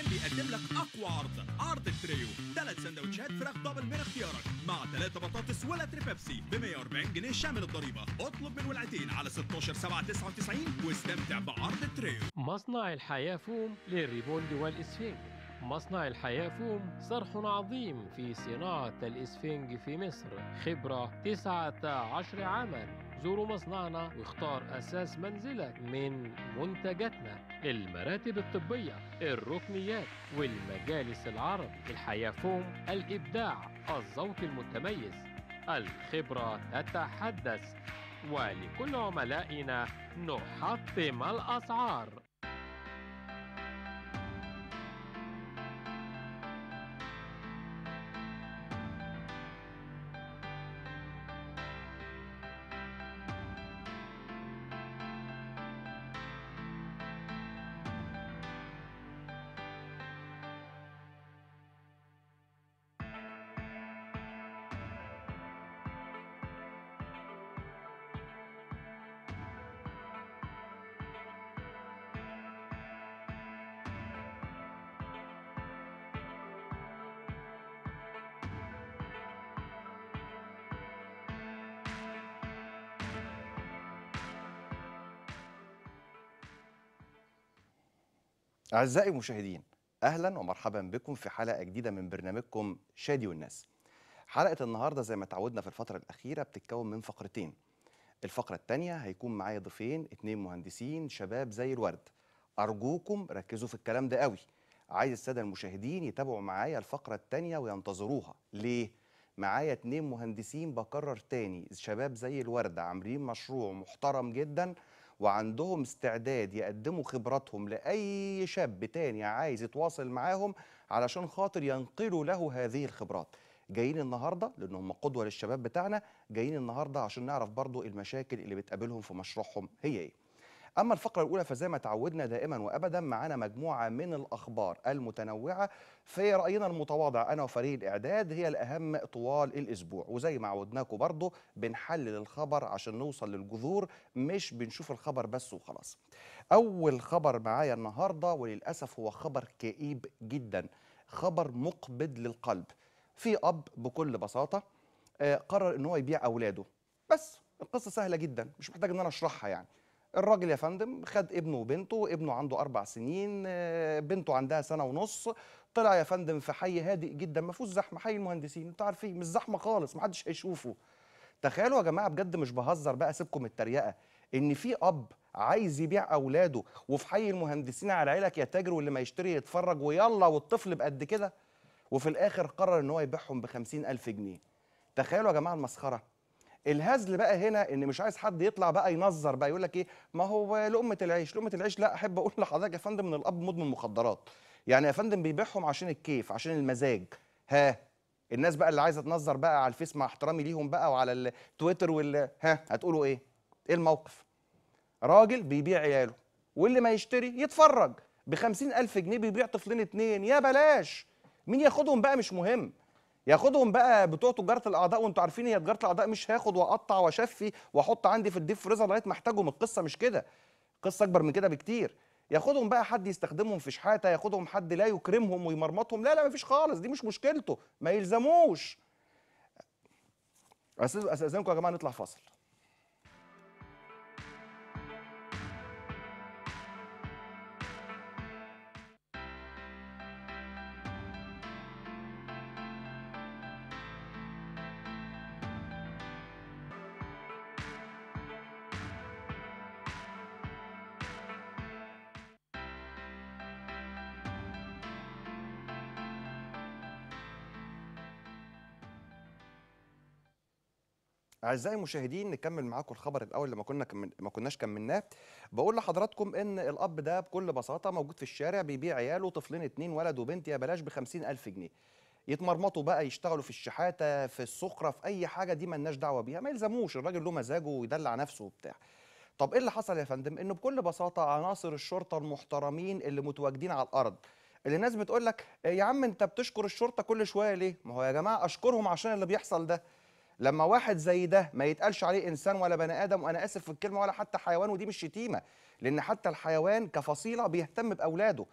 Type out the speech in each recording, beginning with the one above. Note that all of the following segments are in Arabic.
الكابتن بيقدم لك اقوى عرض عرض التريو ثلاث سندوتشات فراخ دبل من اختيارك مع ثلاثه بطاطس تري بيبسي ب 140 جنيه شامل الضريبه اطلب من ولعتين على 16 7 99 واستمتع بعرض التريو مصنع الحياه فوم للريبوند والاسفنج مصنع الحياة فوم صرح عظيم في صناعة الإسفنج في مصر خبرة 19 عاما زوروا مصنعنا واختار أساس منزلك من منتجاتنا المراتب الطبية الركنيات والمجالس العرض الحياة فوم الإبداع الذوق المتميز الخبرة تتحدث ولكل عملائنا نحطم الأسعار أعزائي المشاهدين أهلا ومرحبا بكم في حلقة جديدة من برنامجكم شادي والناس حلقة النهاردة زي ما تعودنا في الفترة الأخيرة بتتكون من فقرتين الفقرة الثانية هيكون معايا ضيفين اتنين مهندسين شباب زي الورد أرجوكم ركزوا في الكلام ده قوي عايز السادة المشاهدين يتابعوا معايا الفقرة الثانية وينتظروها ليه؟ معايا اتنين مهندسين بكرر تاني شباب زي الوردة عاملين مشروع محترم جدا وعندهم استعداد يقدموا خبراتهم لاي شاب تاني عايز يتواصل معاهم علشان خاطر ينقلوا له هذه الخبرات جايين النهارده لأنهم قدوه للشباب بتاعنا جايين النهارده عشان نعرف برضو المشاكل اللي بتقابلهم في مشروعهم هي ايه أما الفقرة الأولى فزي ما تعودنا دائما وأبدا معانا مجموعة من الأخبار المتنوعة في رأينا المتواضع أنا وفريق الإعداد هي الأهم طوال الأسبوع وزي ما عودناكم برضه بنحلل الخبر عشان نوصل للجذور مش بنشوف الخبر بس وخلاص أول خبر معايا النهاردة وللأسف هو خبر كئيب جدا خبر مقبض للقلب في أب بكل بساطة آه، قرر ان هو يبيع اولاده بس القصه سهله جدا مش محتاج ان انا اشرحها يعني الراجل يا فندم خد ابنه وبنته ابنه عنده أربع سنين آه، بنته عندها سنة ونص طلع يا فندم في حي هادئ جدا ما فيهوش زحمة حي المهندسين انتوا عارفين مش زحمة خالص محدش هيشوفه تخيلوا يا جماعة بجد مش بهزر بقى سيبكم التريقة إن في أب عايز يبيع أولاده وفي حي المهندسين على عيلك يا تاجر واللي ما يشتري يتفرج ويلا والطفل بقد كده وفي الآخر قرر إن هو يبيعهم ب ألف جنيه تخيلوا يا جماعة المسخرة الهزل بقى هنا ان مش عايز حد يطلع بقى ينظر بقى يقول لك ايه ما هو لقمه العيش لقمه العيش لا احب اقول لحضرتك يا فندم ان الاب مدمن مخدرات يعني يا فندم بيبيعهم عشان الكيف عشان المزاج ها الناس بقى اللي عايزه تنظر بقى على الفيس مع احترامي ليهم بقى وعلى التويتر وال ها هتقولوا ايه ايه الموقف راجل بيبيع عياله واللي ما يشتري يتفرج ب ألف جنيه بيبيع طفلين اتنين يا بلاش مين ياخدهم بقى مش مهم ياخدهم بقى بتوع تجاره الاعضاء وانتوا عارفين هي تجاره الاعضاء مش هاخد واقطع واشفي واحط عندي في الديب فريزر لغايه ما احتاجهم القصه مش كده القصه اكبر من كده بكتير ياخدهم بقى حد يستخدمهم في شحاته ياخدهم حد لا يكرمهم ويمرمطهم لا لا مفيش خالص دي مش مشكلته ما يلزموش استاذنكم يا جماعه نطلع فاصل اعزائي المشاهدين نكمل معاكم الخبر الاول اللي ما كنا كمل... ما كناش كملناه بقول لحضراتكم ان الاب ده بكل بساطه موجود في الشارع بيبيع عياله طفلين اتنين ولد وبنت يا بلاش ب ألف جنيه يتمرمطوا بقى يشتغلوا في الشحاته في السخره في اي حاجه دي مالناش دعوه بيها ما يلزموش الراجل له مزاجه ويدلع نفسه وبتاع طب ايه اللي حصل يا فندم انه بكل بساطه عناصر الشرطه المحترمين اللي متواجدين على الارض اللي الناس بتقول لك إيه يا عم انت بتشكر الشرطه كل شويه ليه ما هو يا جماعه اشكرهم عشان اللي بيحصل ده لما واحد زي ده ما يتقالش عليه انسان ولا بني ادم وانا اسف في الكلمه ولا حتى حيوان ودي مش شتيمه لان حتى الحيوان كفصيله بيهتم باولاده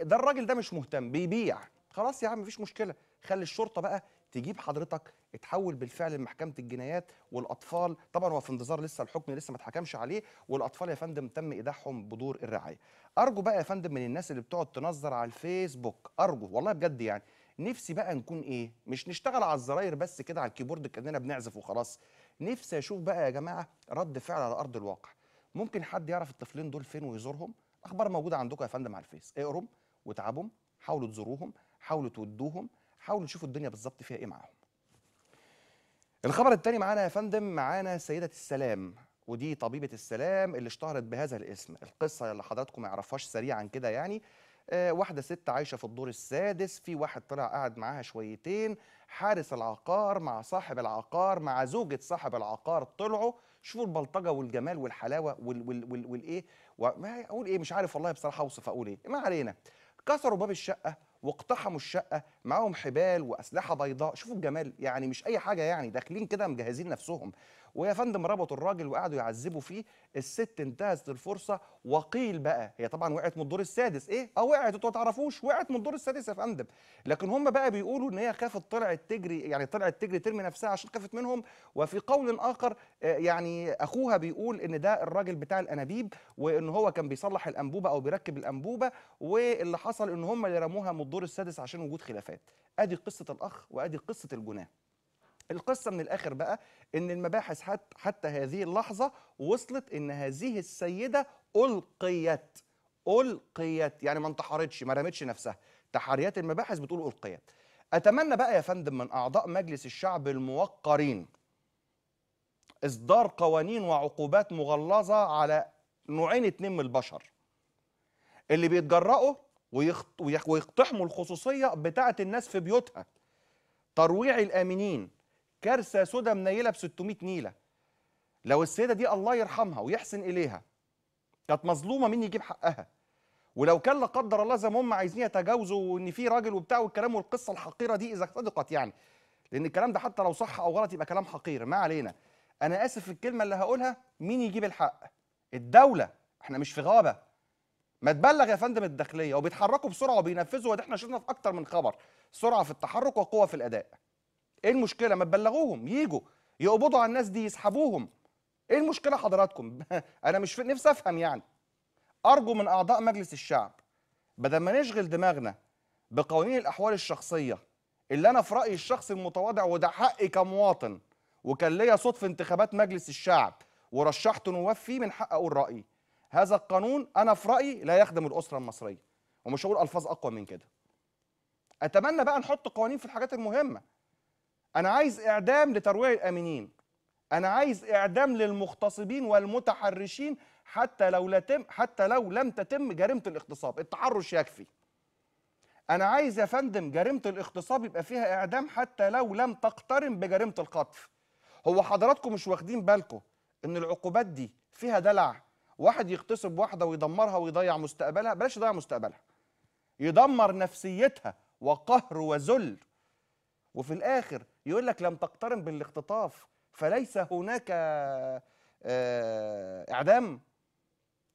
ده الراجل ده مش مهتم بيبيع خلاص يا عم مفيش مشكله خلي الشرطه بقى تجيب حضرتك اتحول بالفعل لمحكمه الجنايات والاطفال طبعا هو في انتظار لسه الحكم لسه ما اتحكمش عليه والاطفال يا فندم تم ايداعهم بدور الرعايه ارجو بقى يا فندم من الناس اللي بتقعد تنظر على الفيسبوك ارجو والله بجد يعني نفسي بقى نكون ايه مش نشتغل على الزراير بس كده على الكيبورد كاننا بنعزف وخلاص نفسي اشوف بقى يا جماعه رد فعل على ارض الواقع ممكن حد يعرف الطفلين دول فين ويزورهم اخبار موجوده عندكم يا فندم على الفيس اقرم وتعبهم حاولوا تزوروهم حاولوا تودوهم حاولوا تشوفوا الدنيا بالظبط فيها ايه معاهم الخبر الثاني معانا يا فندم معانا سيده السلام ودي طبيبه السلام اللي اشتهرت بهذا الاسم القصه اللي حضراتكم ما يعرفهاش سريعا كده يعني آه، واحدة ست عايشة في الدور السادس في واحد طلع قعد معاها شويتين حارس العقار مع صاحب العقار مع زوجة صاحب العقار طلعوا شوفوا البلطجة والجمال والحلاوة وال وال وال والإيه أقول إيه مش عارف والله بصراحة أوصف أقول إيه ما علينا كسروا باب الشقة واقتحموا الشقة معاهم حبال واسلحه بيضاء شوفوا الجمال يعني مش اي حاجه يعني داخلين كده مجهزين نفسهم ويا فندم ربطوا الراجل وقعدوا يعذبوا فيه الست انتهزت الفرصه وقيل بقى هي طبعا وقعت من الدور السادس ايه اه وقعت انتوا ما تعرفوش وقعت من الدور السادس يا فندم لكن هم بقى بيقولوا ان هي خافت طلعت تجري يعني طلعت تجري ترمي نفسها عشان خافت منهم وفي قول اخر آه، يعني اخوها بيقول ان ده الراجل بتاع الانابيب وان هو كان بيصلح الانبوبه او بيركب الانبوبه واللي حصل ان هم اللي رموها من الدور السادس عشان وجود خلافات فات ادي قصه الاخ وادي قصه الجناه القصه من الاخر بقى ان المباحث حتى, حتى هذه اللحظه وصلت ان هذه السيده القيت القيت يعني ما انتحرتش ما رمتش نفسها تحريات المباحث بتقول القيت اتمنى بقى يا فندم من اعضاء مجلس الشعب الموقرين اصدار قوانين وعقوبات مغلظه على نوعين اتنين من البشر اللي بيتجرأوا ويقتحموا الخصوصية بتاعة الناس في بيوتها ترويع الآمنين كارثة سودة منيلة ب 600 نيلة لو السيدة دي الله يرحمها ويحسن إليها كانت مظلومة مين يجيب حقها ولو كان لا قدر الله زي ما هم عايزين يتجاوزوا وان في راجل وبتاع والكلام والقصه الحقيره دي اذا صدقت يعني لان الكلام ده حتى لو صح او غلط يبقى كلام حقير ما علينا انا اسف في الكلمه اللي هقولها مين يجيب الحق الدوله احنا مش في غابه ما تبلغ يا فندم الداخليه وبيتحركوا بسرعه وبينفذوا وده احنا شفنا في اكتر من خبر سرعه في التحرك وقوه في الاداء ايه المشكله ما تبلغوهم ييجوا يقبضوا على الناس دي يسحبوهم ايه المشكله حضراتكم انا مش نفسي افهم يعني ارجو من اعضاء مجلس الشعب بدل ما نشغل دماغنا بقوانين الاحوال الشخصيه اللي انا في رايي الشخصي المتواضع وده حقي كمواطن وكان ليا صوت في انتخابات مجلس الشعب ورشحت نواب فيه من حق اقول رايي هذا القانون انا في رايي لا يخدم الاسره المصريه ومش هقول الفاظ اقوى من كده اتمنى بقى نحط قوانين في الحاجات المهمه انا عايز اعدام لترويع الامنين انا عايز اعدام للمغتصبين والمتحرشين حتى لو لم حتى لو لم تتم جريمه الاغتصاب التحرش يكفي انا عايز يا فندم جريمه الاغتصاب يبقى فيها اعدام حتى لو لم تقترن بجريمه القطف هو حضراتكم مش واخدين بالكم ان العقوبات دي فيها دلع واحد يغتصب واحده ويدمرها ويضيع مستقبلها بلاش يضيع مستقبلها يدمر نفسيتها وقهر وذل وفي الاخر يقول لك لم تقترن بالاختطاف فليس هناك آه، اعدام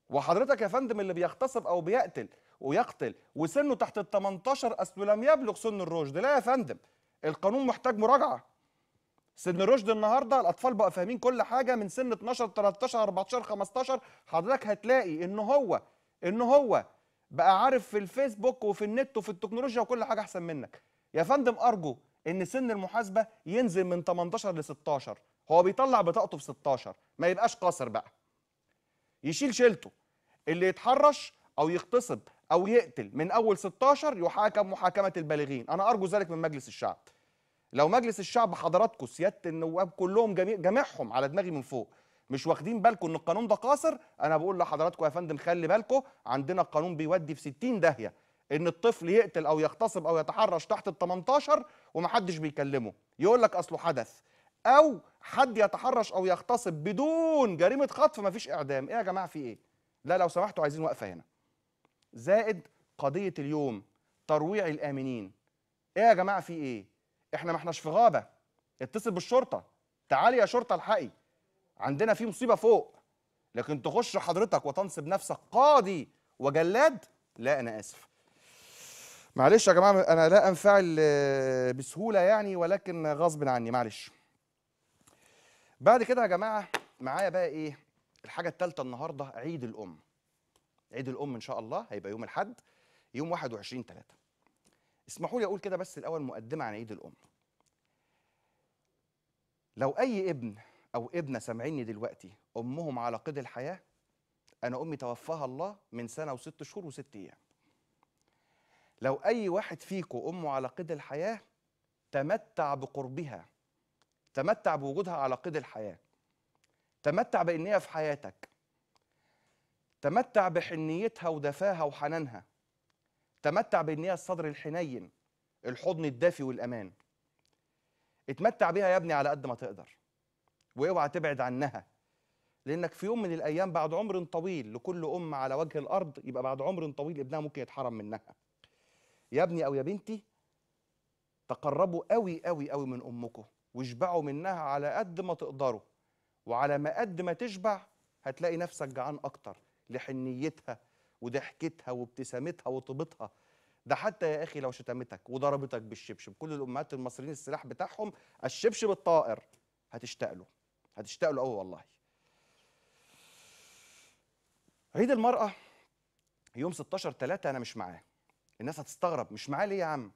وحضرتك يا فندم اللي بيغتصب او بيقتل ويقتل وسنه تحت ال 18 اصله لم يبلغ سن الرشد لا يا فندم القانون محتاج مراجعه سن رشد النهارده الاطفال بقى فاهمين كل حاجه من سن 12 13 14 15 حضرتك هتلاقي ان هو ان هو بقى عارف في الفيسبوك وفي النت وفي التكنولوجيا وكل حاجه احسن منك يا فندم ارجو ان سن المحاسبه ينزل من 18 ل 16 هو بيطلع بطاقته في 16 ما يبقاش قاصر بقى يشيل شيلته اللي يتحرش او يغتصب او يقتل من اول 16 يحاكم محاكمه البالغين انا ارجو ذلك من مجلس الشعب لو مجلس الشعب حضراتكم سياده النواب كلهم جميع جميعهم على دماغي من فوق مش واخدين بالكم ان القانون ده قاصر انا بقول لحضراتكم يا فندم خلي بالكم عندنا القانون بيودي في 60 داهيه ان الطفل يقتل او يغتصب او يتحرش تحت ال 18 ومحدش بيكلمه يقول لك اصله حدث او حد يتحرش او يغتصب بدون جريمه خطف مفيش اعدام ايه يا جماعه في ايه لا لو سمحتوا عايزين وقفه هنا زائد قضيه اليوم ترويع الامنين ايه يا جماعه في ايه احنا ما احناش في غابه اتصل بالشرطه تعالي يا شرطه الحقي عندنا في مصيبه فوق لكن تخش حضرتك وتنصب نفسك قاضي وجلاد لا انا اسف معلش يا جماعه انا لا انفعل آه، بسهوله يعني ولكن غصب عني معلش بعد كده يا جماعه معايا بقى ايه الحاجه الثالثه النهارده عيد الام عيد الام ان شاء الله هيبقى يوم الاحد يوم 21 3 اسمحوا لي اقول كده بس الاول مقدمه عن عيد الام لو اي ابن او ابنه سامعيني دلوقتي امهم على قيد الحياه انا امي توفاها الله من سنه وست شهور وست ايام لو اي واحد فيكم امه على قيد الحياه تمتع بقربها تمتع بوجودها على قيد الحياه تمتع بان هي في حياتك تمتع بحنيتها ودفاها وحنانها تمتع بالنية الصدر الحنين الحضن الدافي والأمان اتمتع بيها يا ابني على قد ما تقدر واوعى تبعد عنها لانك في يوم من الايام بعد عمر طويل لكل ام على وجه الارض يبقى بعد عمر طويل ابنها ممكن يتحرم منها يا ابني او يا بنتي تقربوا قوي قوي قوي من امكم واشبعوا منها على قد ما تقدروا وعلى ما قد ما تشبع هتلاقي نفسك جعان اكتر لحنيتها وضحكتها وابتسامتها وطيبتها ده حتى يا اخي لو شتمتك وضربتك بالشبشب كل الامهات المصريين السلاح بتاعهم الشبشب الطائر هتشتاق له هتشتاق له قوي والله عيد المراه يوم 16 3 انا مش معاه الناس هتستغرب مش معاه ليه يا عم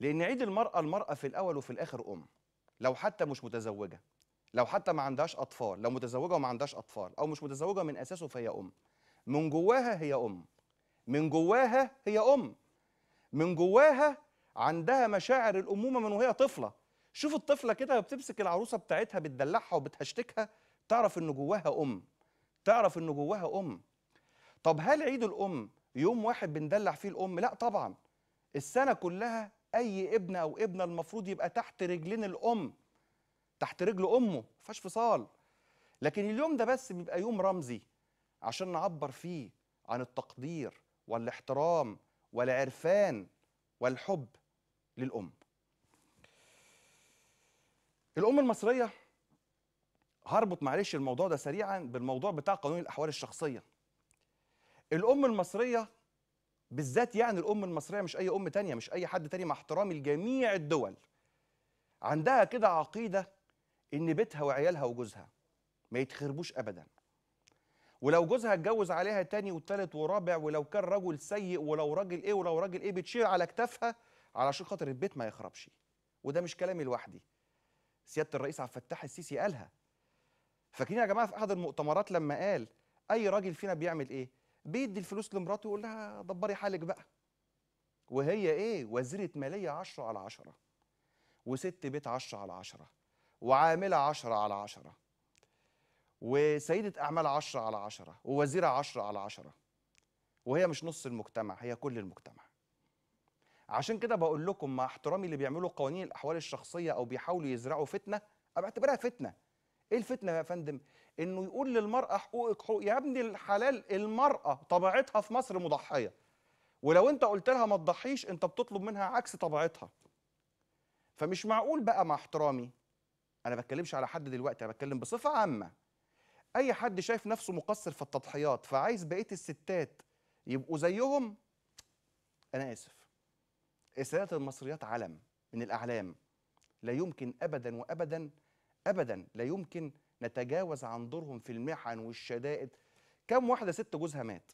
لان عيد المراه المراه في الاول وفي الاخر ام لو حتى مش متزوجه لو حتى ما عندهاش اطفال لو متزوجه وما عندهاش اطفال او مش متزوجه من اساسه فهي ام من جواها هي ام من جواها هي ام من جواها عندها مشاعر الامومه من وهي طفله شوف الطفله كده بتمسك العروسه بتاعتها بتدلعها وبتهشتكها تعرف ان جواها ام تعرف ان جواها ام طب هل عيد الام يوم واحد بندلع فيه الام لا طبعا السنه كلها اي ابن او ابنه المفروض يبقى تحت رجلين الام تحت رجل امه فاش فصال لكن اليوم ده بس بيبقى يوم رمزي عشان نعبر فيه عن التقدير والاحترام والعرفان والحب للأم الأم المصرية هربط معلش الموضوع ده سريعا بالموضوع بتاع قانون الأحوال الشخصية الأم المصرية بالذات يعني الأم المصرية مش أي أم تانية مش أي حد تاني مع احترامي لجميع الدول عندها كده عقيدة إن بيتها وعيالها وجوزها ما يتخربوش أبدا ولو جوزها اتجوز عليها تاني والتالت ورابع ولو كان رجل سيء ولو راجل ايه ولو راجل ايه بتشيل على كتافها علشان خاطر البيت ما يخربش وده مش كلامي لوحدي سياده الرئيس عبد الفتاح السيسي قالها فاكرين يا جماعه في احد المؤتمرات لما قال اي راجل فينا بيعمل ايه بيدي الفلوس لمراته ويقول لها دبري حالك بقى وهي ايه وزيره ماليه 10 على 10 وست بيت 10 على 10 وعامله 10 على 10 وسيدة أعمال عشرة على عشرة ووزيرة عشرة على عشرة وهي مش نص المجتمع هي كل المجتمع عشان كده بقول لكم مع احترامي اللي بيعملوا قوانين الأحوال الشخصية أو بيحاولوا يزرعوا فتنة أنا بعتبرها فتنة إيه الفتنة يا فندم؟ إنه يقول للمرأة حقوقك حقوق يا ابني الحلال المرأة طبيعتها في مصر مضحية ولو أنت قلت لها ما تضحيش أنت بتطلب منها عكس طبيعتها فمش معقول بقى مع احترامي أنا بتكلمش على حد دلوقتي أنا بتكلم بصفة عامة اي حد شايف نفسه مقصر في التضحيات فعايز بقيه الستات يبقوا زيهم انا اسف السيدات المصريات علم من الاعلام لا يمكن ابدا وابدا ابدا لا يمكن نتجاوز عن دورهم في المحن والشدائد كم واحده ست جوزها مات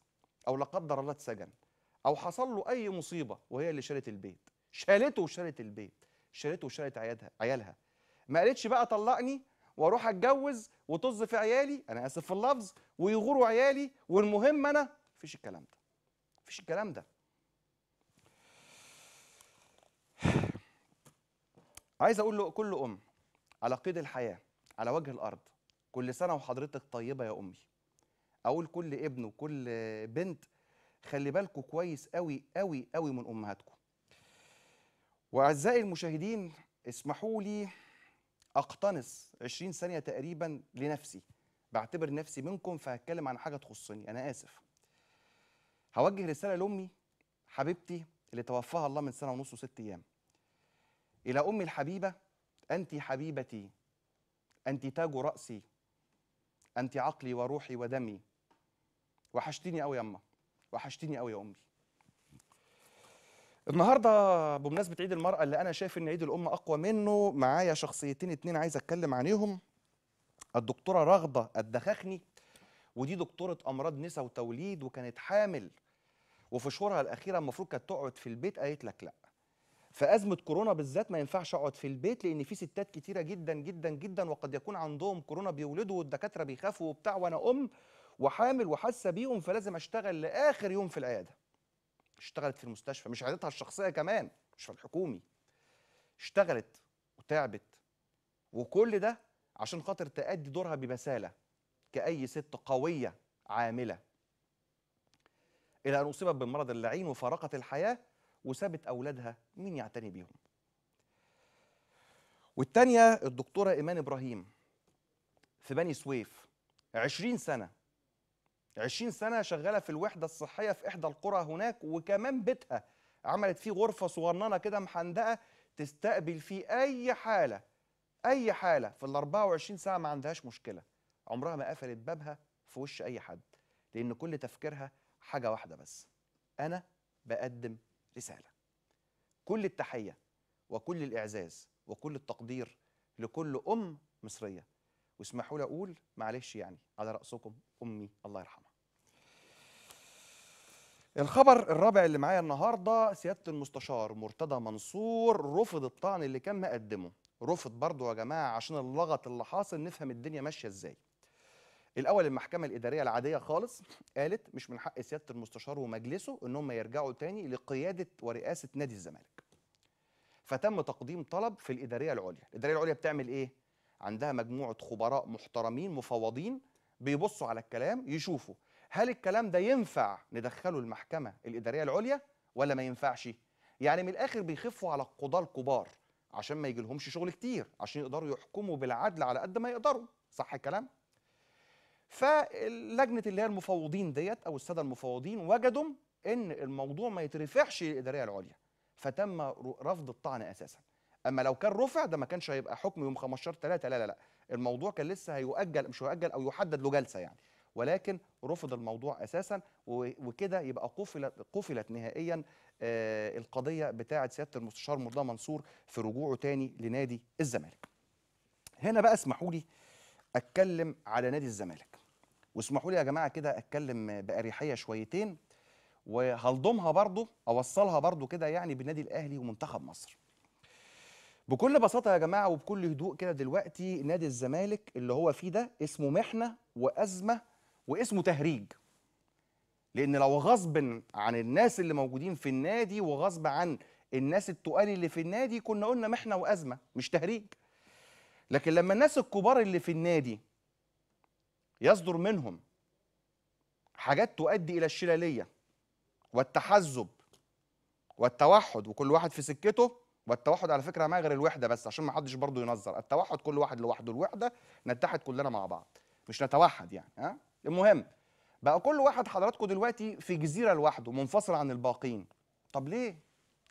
او لا قدر الله اتسجن او حصل له اي مصيبه وهي اللي شالت البيت شالته وشالت البيت شالته وشالت عيادها عيالها ما قالتش بقى طلقني واروح اتجوز وطز في عيالي انا اسف في اللفظ ويغوروا عيالي والمهم انا مفيش الكلام ده مفيش الكلام ده عايز اقول له كل ام على قيد الحياه على وجه الارض كل سنه وحضرتك طيبه يا امي اقول كل ابن وكل بنت خلي بالكم كويس قوي قوي قوي من امهاتكم واعزائي المشاهدين اسمحوا لي اقتنص 20 ثانيه تقريبا لنفسي بعتبر نفسي منكم فهتكلم عن حاجه تخصني انا اسف هوجه رساله لامي حبيبتي اللي توفاها الله من سنه ونص وست ايام الى امي الحبيبه انت حبيبتي انت تاج راسي انت عقلي وروحي ودمي وحشتيني قوي يا امه وحشتيني قوي يا امي النهارده بمناسبه عيد المراه اللي انا شايف ان عيد الام اقوى منه معايا شخصيتين اتنين عايز اتكلم عليهم الدكتوره رغده الدخخني ودي دكتوره امراض نساء وتوليد وكانت حامل وفي شهورها الاخيره المفروض كانت تقعد في البيت قالت لك لا في ازمه كورونا بالذات ما ينفعش اقعد في البيت لان في ستات كتيره جدا جدا جدا وقد يكون عندهم كورونا بيولدوا والدكاتره بيخافوا وبتاع وانا ام وحامل وحاسه بيهم فلازم اشتغل لاخر يوم في العياده اشتغلت في المستشفى مش عيادتها الشخصيه كمان مش في الحكومي اشتغلت وتعبت وكل ده عشان خاطر تأدي دورها ببساله كأي ست قويه عامله إلى أن أصيبت بالمرض اللعين وفارقت الحياه وسابت أولادها مين يعتني بيهم والتانية الدكتورة إيمان إبراهيم في بني سويف 20 سنة 20 سنه شغاله في الوحده الصحيه في احدى القرى هناك وكمان بيتها عملت فيه غرفه صغننه كده محندقه تستقبل فيه اي حاله اي حاله في ال 24 ساعه ما عندهاش مشكله عمرها ما قفلت بابها في وش اي حد لان كل تفكيرها حاجه واحده بس انا بقدم رساله كل التحيه وكل الاعزاز وكل التقدير لكل ام مصريه واسمحوا لي اقول معلش يعني على راسكم امي الله يرحمها الخبر الرابع اللي معايا النهارده سياده المستشار مرتضى منصور رفض الطعن اللي كان مقدمه رفض برضه يا جماعه عشان اللغط اللي حاصل نفهم الدنيا ماشيه ازاي الاول المحكمه الاداريه العاديه خالص قالت مش من حق سياده المستشار ومجلسه ان هم يرجعوا تاني لقياده ورئاسه نادي الزمالك فتم تقديم طلب في الاداريه العليا الاداريه العليا بتعمل ايه عندها مجموعه خبراء محترمين مفوضين بيبصوا على الكلام يشوفوا هل الكلام ده ينفع ندخله المحكمه الاداريه العليا ولا ما ينفعش يعني من الاخر بيخفوا على القضاه الكبار عشان ما يجيلهمش شغل كتير عشان يقدروا يحكموا بالعدل على قد ما يقدروا صح الكلام فلجنه اللي هي المفوضين ديت او الساده المفوضين وجدوا ان الموضوع ما يترفعش للاداريه العليا فتم رفض الطعن اساسا اما لو كان رفع ده ما كانش هيبقى حكم يوم 15 3 لا لا لا الموضوع كان لسه هيؤجل مش هيؤجل او يحدد له جلسه يعني ولكن رفض الموضوع اساسا وكده يبقى قفلت قفلت نهائيا آه، القضيه بتاعه سياده المستشار مرضى منصور في رجوعه تاني لنادي الزمالك. هنا بقى اسمحوا لي اتكلم على نادي الزمالك واسمحوا لي يا جماعه كده اتكلم باريحيه شويتين وهلضمها برضو اوصلها برضو كده يعني بالنادي الاهلي ومنتخب مصر. بكل بساطه يا جماعه وبكل هدوء كده دلوقتي نادي الزمالك اللي هو فيه ده اسمه محنه وازمه واسمه تهريج لان لو غصب عن الناس اللي موجودين في النادي وغصب عن الناس التقال اللي في النادي كنا قلنا محنه وازمه مش تهريج لكن لما الناس الكبار اللي في النادي يصدر منهم حاجات تؤدي الى الشلاليه والتحزب والتوحد وكل واحد في سكته والتوحد على فكره ما غير الوحده بس عشان ما حدش برضه ينظر التوحد كل واحد لوحده الوحده نتحد كلنا مع بعض مش نتوحد يعني ها المهم بقى كل واحد حضراتكم دلوقتي في جزيره لوحده منفصل عن الباقين طب ليه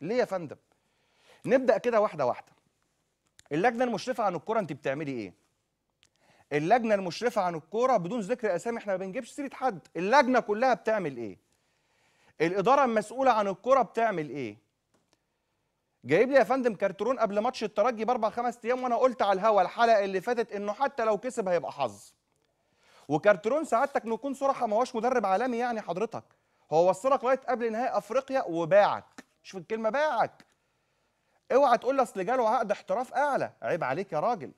ليه يا فندم نبدا كده واحده واحده اللجنه المشرفه عن الكوره انت بتعملي ايه اللجنه المشرفه عن الكوره بدون ذكر اسامي احنا ما بنجيبش سيره حد اللجنه كلها بتعمل ايه الاداره المسؤوله عن الكوره بتعمل ايه جايب لي يا فندم كارترون قبل ماتش الترجي باربع خمس ايام وانا قلت على الهوا الحلقه اللي فاتت انه حتى لو كسب هيبقى حظ وكارترون سعادتك نكون صراحه ما هوش مدرب عالمي يعني حضرتك هو وصلك لغايه قبل نهائي افريقيا وباعك شوف الكلمه باعك اوعى تقول اصل جاله عقد احتراف اعلى عيب عليك يا راجل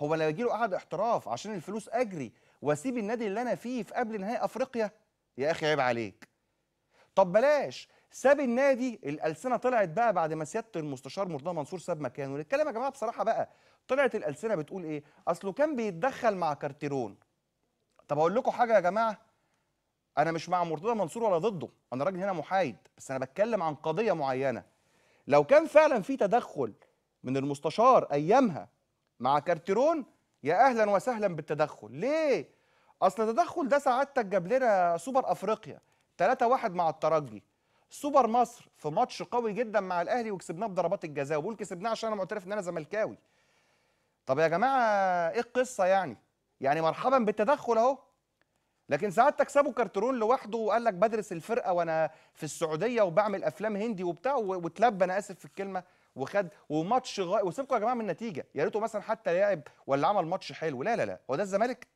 هو لو يجي له عقد احتراف عشان الفلوس اجري واسيب النادي اللي انا فيه في قبل نهائي افريقيا يا اخي عيب عليك طب بلاش ساب النادي الالسنه طلعت بقى بعد ما سياده المستشار مرتضى منصور ساب مكانه نتكلم يا جماعه بصراحه بقى طلعت الالسنه بتقول ايه اصله كان بيتدخل مع كارتيرون طب اقول لكم حاجه يا جماعه انا مش مع مرتضى منصور ولا ضده انا راجل هنا محايد بس انا بتكلم عن قضيه معينه لو كان فعلا في تدخل من المستشار ايامها مع كارتيرون يا اهلا وسهلا بالتدخل ليه اصل التدخل ده سعادتك جاب لنا سوبر افريقيا 3-1 مع الترجي سوبر مصر في ماتش قوي جدا مع الاهلي وكسبناه بضربات الجزاء وبقول كسبناه عشان انا معترف ان انا زملكاوي طب يا جماعه ايه القصه يعني يعني مرحبا بالتدخل اهو لكن ساعات تكسبه كرترون لوحده وقال لك بدرس الفرقه وانا في السعوديه وبعمل افلام هندي وبتاع واتلبى انا اسف في الكلمه وخد وماتش غا... وسيبكم يا جماعه من النتيجه يا ريته مثلا حتى لعب ولا عمل ماتش حلو لا لا لا هو ده الزمالك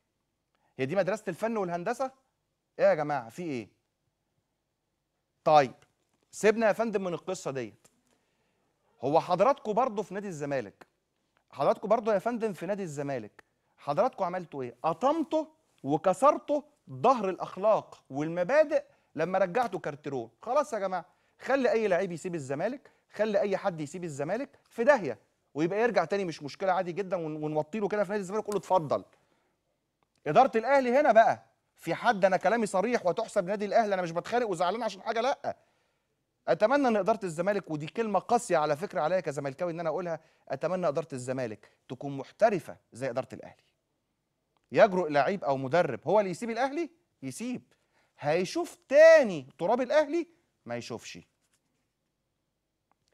هي دي مدرسه الفن والهندسه ايه يا جماعه في ايه طيب سيبنا يا فندم من القصه ديت هو حضراتكم برضه في نادي الزمالك حضراتكم برضه يا فندم في نادي الزمالك حضراتكم عملتوا ايه قطمتوا وكسرتوا ظهر الاخلاق والمبادئ لما رجعتوا كارتيرون خلاص يا جماعه خلي اي لعيب يسيب الزمالك خلي اي حد يسيب الزمالك في داهيه ويبقى يرجع تاني مش مشكله عادي جدا ونوطي له كده في نادي الزمالك ونقول له اتفضل اداره الاهلي هنا بقى في حد انا كلامي صريح وتحسب نادي الاهلي انا مش بتخانق وزعلان عشان حاجه لا اتمنى ان اداره الزمالك ودي كلمه قاسيه على فكره عليا كزملكاوي ان انا اقولها اتمنى اداره الزمالك تكون محترفه زي اداره الاهلي يجرؤ لعيب او مدرب هو اللي يسيب الاهلي يسيب هيشوف تاني تراب الاهلي ما يشوفش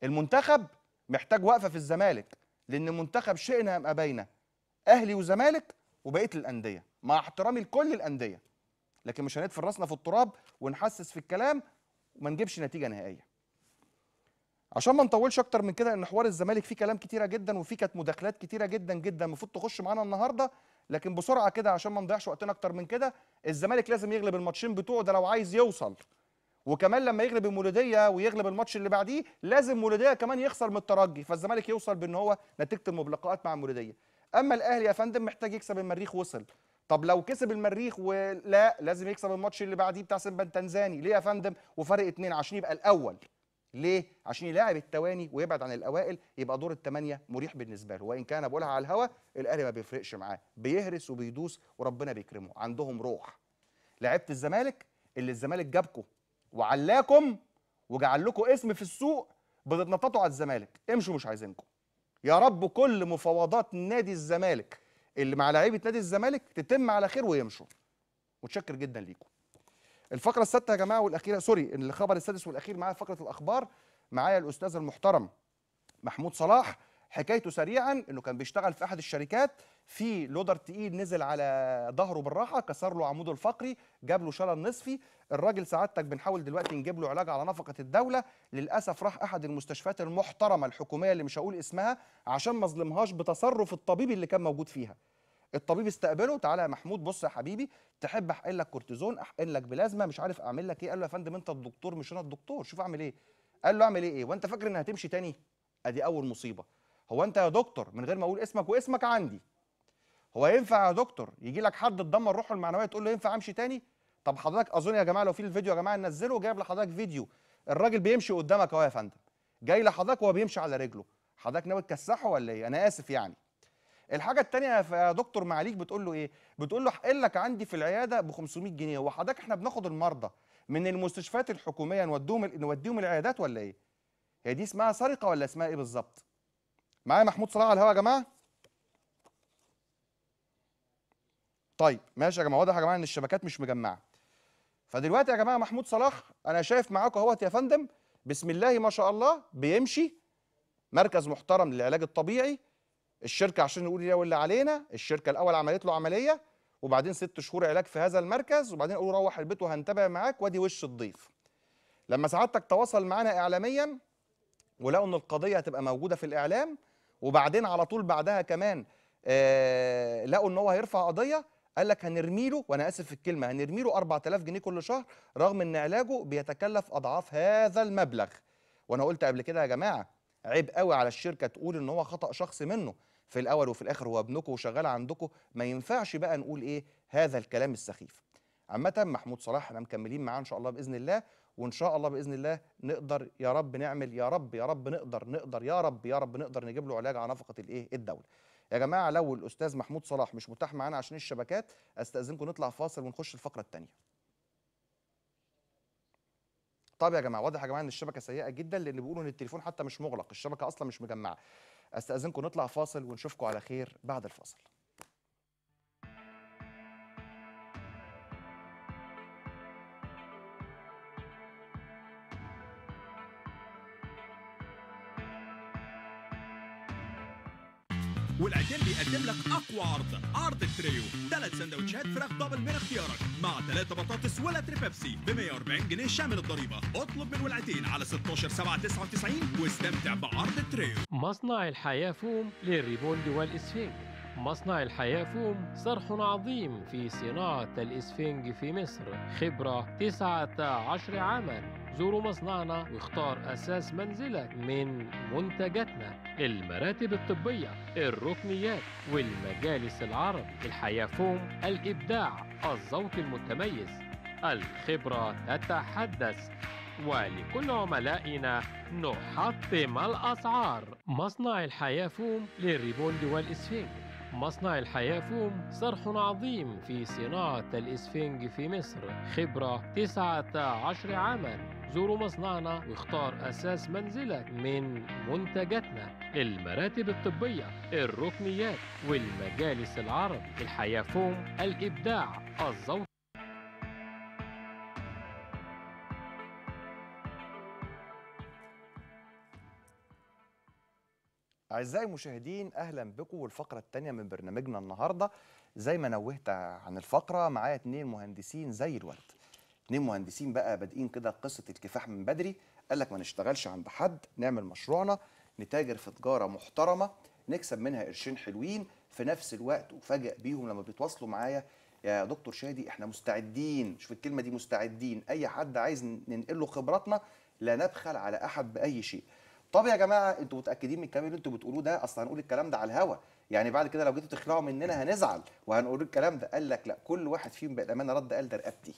المنتخب محتاج وقفه في الزمالك لان منتخب شئنا ام ابينا اهلي وزمالك وبقيه الانديه مع احترامي لكل الانديه لكن مش هندفن راسنا في التراب ونحسس في الكلام وما نجيبش نتيجه نهائيه عشان ما نطولش اكتر من كده ان حوار الزمالك فيه كلام كتيره جدا وفيه كانت مداخلات كتيره جدا جدا المفروض تخش معانا النهارده لكن بسرعه كده عشان ما نضيعش وقتنا اكتر من كده الزمالك لازم يغلب الماتشين بتوعه ده لو عايز يوصل وكمان لما يغلب المولوديه ويغلب الماتش اللي بعديه لازم المولوديه كمان يخسر من الترجي فالزمالك يوصل بان هو نتيجه المبلقات مع المولوديه اما الاهلي يا فندم محتاج يكسب المريخ وصل طب لو كسب المريخ ولا لازم يكسب الماتش اللي بعديه بتاع سيمبا تنزاني ليه يا فندم وفرق اتنين عشان يبقى الاول ليه عشان يلاعب التواني ويبعد عن الاوائل يبقى دور الثمانيه مريح بالنسبه له وان كان بقولها على الهوا الاهلي ما بيفرقش معاه بيهرس وبيدوس وربنا بيكرمه عندهم روح لعيبه الزمالك اللي الزمالك جابكم وعلاكم وجعل لكم اسم في السوق بتتنططوا على الزمالك امشوا مش عايزينكم يا رب كل مفاوضات نادي الزمالك اللي مع لعيبه نادي الزمالك تتم على خير ويمشوا متشكر جدا ليكم الفقره السادسه يا جماعه والاخيره سوري الخبر السادس والاخير معايا فقره الاخبار معايا الاستاذ المحترم محمود صلاح حكايته سريعا انه كان بيشتغل في احد الشركات في لودر تقيل نزل على ظهره بالراحه كسر له عموده الفقري جاب له شلل نصفي الراجل سعادتك بنحاول دلوقتي نجيب له علاج على نفقه الدوله للاسف راح احد المستشفيات المحترمه الحكوميه اللي مش هقول اسمها عشان ما اظلمهاش بتصرف الطبيب اللي كان موجود فيها الطبيب استقبله تعالى يا محمود بص يا حبيبي تحب احقن لك كورتيزون احقن لك بلازما مش عارف اعمل لك ايه قال له يا فندم انت الدكتور مش انا الدكتور شوف اعمل ايه قال له اعمل ايه ايه وانت فاكر انها هتمشي تاني ادي اول مصيبه هو انت يا دكتور من غير ما اقول اسمك واسمك عندي هو ينفع يا دكتور يجي لك حد تدمر روحه المعنويه تقول له ينفع امشي تاني طب حضرتك اظن يا جماعه لو في الفيديو يا جماعه ننزله جايب لحضرتك فيديو الراجل بيمشي قدامك اهو يا فندم جاي لحضرتك وهو بيمشي على رجله حضرتك ناوي تكسحه ولا ايه انا اسف يعني الحاجه الثانيه يا دكتور معاليك بتقول له ايه بتقول له احقن لك عندي في العياده ب 500 جنيه هو حضرتك احنا بناخد المرضى من المستشفيات الحكوميه نوديهم نوديهم العيادات ولا ايه هي دي اسمها سرقه ولا اسمها ايه بالظبط معايا محمود صلاح على الهوا يا جماعه طيب ماشي يا جماعه واضح يا جماعه ان الشبكات مش مجمعه فدلوقتي يا جماعه محمود صلاح انا شايف معاكم اهوت يا فندم بسم الله ما شاء الله بيمشي مركز محترم للعلاج الطبيعي الشركه عشان نقول ليه واللي علينا الشركه الاول عملت له عمليه وبعدين ست شهور علاج في هذا المركز وبعدين قالوا روح البيت وهنتابع معاك وادي وش الضيف لما سعادتك تواصل معانا اعلاميا ولقوا ان القضيه هتبقى موجوده في الاعلام وبعدين على طول بعدها كمان آه لقوا ان هو هيرفع قضيه قال لك هنرمي له وانا اسف في الكلمه هنرمي له 4000 جنيه كل شهر رغم ان علاجه بيتكلف اضعاف هذا المبلغ وانا قلت قبل كده يا جماعه عيب قوي على الشركه تقول ان هو خطا شخصي منه في الاول وفي الاخر هو ابنكم وشغال عندكم ما ينفعش بقى نقول ايه هذا الكلام السخيف عامه محمود صلاح احنا مكملين معاه ان شاء الله باذن الله وان شاء الله باذن الله نقدر يا رب نعمل يا رب يا رب نقدر نقدر يا رب يا رب نقدر نجيب له علاج على نفقه الايه الدوله يا جماعه لو الاستاذ محمود صلاح مش متاح معانا عشان الشبكات استاذنكم نطلع فاصل ونخش الفقره الثانيه طب يا جماعه واضح يا جماعه ان الشبكه سيئه جدا لان بيقولوا ان التليفون حتى مش مغلق الشبكه اصلا مش مجمعه استاذنكم نطلع فاصل ونشوفكم على خير بعد الفاصل والعجين بيقدم لك اقوى عرض عرض التريو ثلاث سندوتشات فراخ دبل من اختيارك مع ثلاثه بطاطس ولتر بيبسي ب 140 جنيه شامل الضريبه اطلب من ولعتين على 16 7 99 واستمتع بعرض التريو مصنع الحياه فوم للريبوند والاسفنج مصنع الحياة فوم صرح عظيم في صناعة الإسفنج في مصر خبرة 19 عاما زوروا مصنعنا واختار أساس منزلك من منتجاتنا المراتب الطبية الركنيات والمجالس العرض الحياة فوم الإبداع الذوق المتميز الخبرة تتحدث ولكل عملائنا نحطم الأسعار مصنع الحياة فوم للريبوند والإسفنج مصنع الحيافوم صرح عظيم في صناعة الإسفنج في مصر خبرة 19 عاماً زوروا مصنعنا واختار أساس منزلك من منتجاتنا المراتب الطبية الركنيات والمجالس العربي الحيافوم الإبداع الذوق أعزائي المشاهدين أهلا بكم والفقرة الثانية من برنامجنا النهاردة زي ما نوهت عن الفقرة معايا اتنين مهندسين زي الورد اتنين مهندسين بقى بادئين كده قصة الكفاح من بدري قال لك ما نشتغلش عند حد نعمل مشروعنا نتاجر في تجارة محترمة نكسب منها قرشين حلوين في نفس الوقت وفاجئ بيهم لما بيتواصلوا معايا يا دكتور شادي احنا مستعدين شوف الكلمة دي مستعدين أي حد عايز ننقل له خبراتنا لا نبخل على أحد بأي شيء طب يا جماعه انتوا متاكدين من الكلام اللي انتوا بتقولوه ده اصل هنقول الكلام ده على الهوا يعني بعد كده لو جيتوا تخلعوا مننا هنزعل وهنقول الكلام ده قال لك لا كل واحد فيهم بامانه رد قال ده رقبتي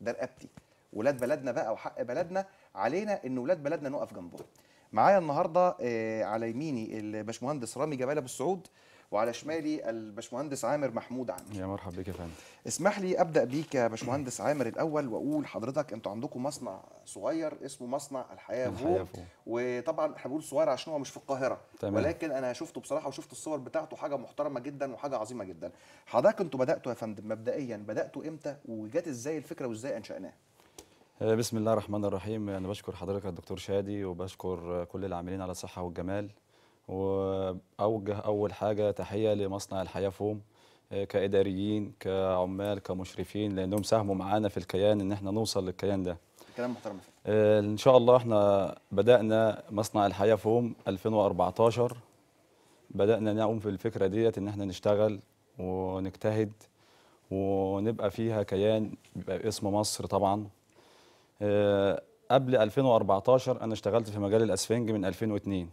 ده رقبتي ولاد بلدنا بقى وحق بلدنا علينا ان ولاد بلدنا نقف جنبهم معايا النهارده آه، على يميني الباشمهندس رامي جمال ابو السعود وعلى شمالي الباشمهندس عامر محمود عامر يا مرحبا بك يا فندم اسمح لي ابدا بيك يا باشمهندس عامر الاول واقول حضرتك انتوا عندكم مصنع صغير اسمه مصنع الحياه, الحياة فوق وطبعا احنا بنقول صغير عشان هو مش في القاهره تمام. ولكن انا شفته بصراحه وشفت الصور بتاعته حاجه محترمه جدا وحاجه عظيمه جدا حضرتك انتوا بداتوا يا فندم مبدئيا بداتوا امتى وجت ازاي الفكره وازاي انشاناها آه، بسم الله الرحمن الرحيم انا بشكر حضرتك الدكتور شادي وبشكر كل العاملين على الصحه والجمال واوجه اول حاجه تحيه لمصنع الحياه فوم آه، كاداريين كعمال كمشرفين لانهم ساهموا معانا في الكيان ان احنا نوصل للكيان ده كلام محترم آه، ان شاء الله احنا بدانا مصنع الحياه فوم 2014 بدانا نقوم في الفكره ديت ان احنا نشتغل ونجتهد ونبقى فيها كيان بيبقى باسم مصر طبعا آه، قبل 2014 انا اشتغلت في مجال الاسفنج من 2002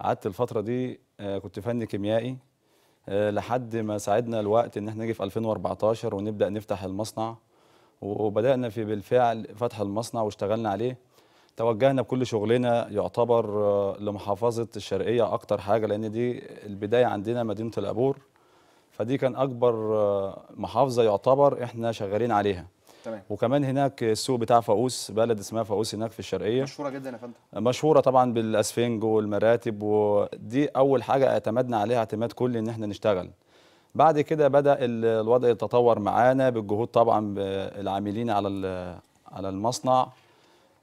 قعدت الفتره دي آه، كنت فني كيميائي آه، لحد ما ساعدنا الوقت ان احنا نيجي في 2014 ونبدا نفتح المصنع وبدانا في بالفعل فتح المصنع واشتغلنا عليه توجهنا بكل شغلنا يعتبر آه، لمحافظه الشرقيه اكتر حاجه لان دي البدايه عندنا مدينه الابور فدي كان اكبر محافظه يعتبر احنا شغالين عليها تمام وكمان هناك السوق بتاع فاقوس بلد اسمها فاقوس هناك في الشرقيه مشهوره جدا يا فندم مشهوره طبعا بالاسفنج والمراتب ودي اول حاجه اعتمدنا عليها اعتماد كلي ان احنا نشتغل بعد كده بدا الوضع يتطور معانا بالجهود طبعا العاملين على على المصنع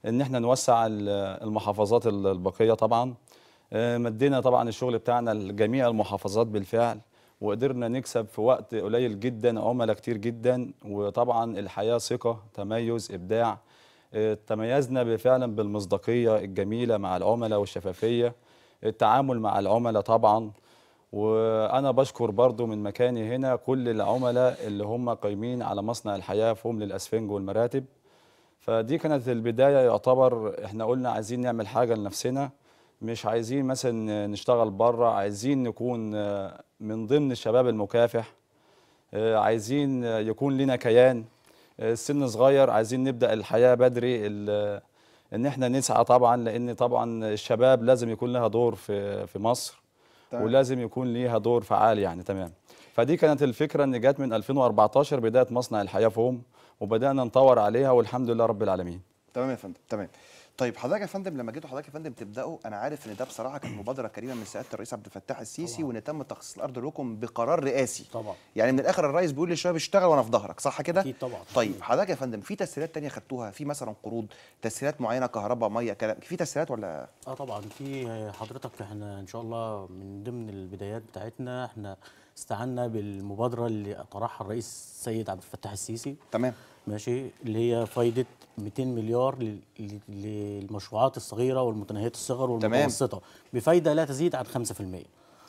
ان احنا نوسع المحافظات البقيه طبعا آه، مدينا طبعا الشغل بتاعنا لجميع المحافظات بالفعل وقدرنا نكسب في وقت قليل جدا عملاء كتير جدا وطبعا الحياه ثقه تميز ابداع آه، تميزنا فعلا بالمصداقيه الجميله مع العملاء والشفافيه التعامل مع العملاء طبعا وانا بشكر برضو من مكاني هنا كل العملاء اللي هم قايمين على مصنع الحياه في للاسفنج الاسفنج والمراتب فدي كانت البدايه يعتبر احنا قلنا عايزين نعمل حاجه لنفسنا مش عايزين مثلا نشتغل بره عايزين نكون آه، من ضمن الشباب المكافح آه، عايزين آه، يكون لنا كيان السن صغير عايزين نبدا الحياه بدري ان احنا نسعى طبعا لان طبعا الشباب لازم يكون لها دور في في مصر طيب. ولازم يكون ليها دور فعال يعني تمام فدي كانت الفكره ان جت من 2014 بدايه مصنع الحياه فوم وبدانا نطور عليها والحمد لله رب العالمين تمام يا فندم تمام طيب حضرتك يا فندم لما جيتوا حضرتك يا فندم تبداوا انا عارف ان ده بصراحه كانت مبادره كريمه من سياده الرئيس عبد الفتاح السيسي طبعا. وان تم تخصيص الارض لكم بقرار رئاسي طبعا يعني من الاخر الرئيس بيقول للشباب اشتغل وانا في ظهرك صح كده؟ اكيد طبعا طيب حضرتك يا فندم في تسهيلات ثانيه خدتوها في مثلا قروض تسهيلات معينه كهرباء ميه كلام في تسهيلات ولا اه طبعا في حضرتك احنا ان شاء الله من ضمن البدايات بتاعتنا احنا استعنا بالمبادره اللي طرحها الرئيس السيد عبد الفتاح السيسي تمام ماشي اللي هي فايده 200 مليار للمشروعات الصغيره والمتناهيه الصغر والمتوسطه بفايده لا تزيد عن 5%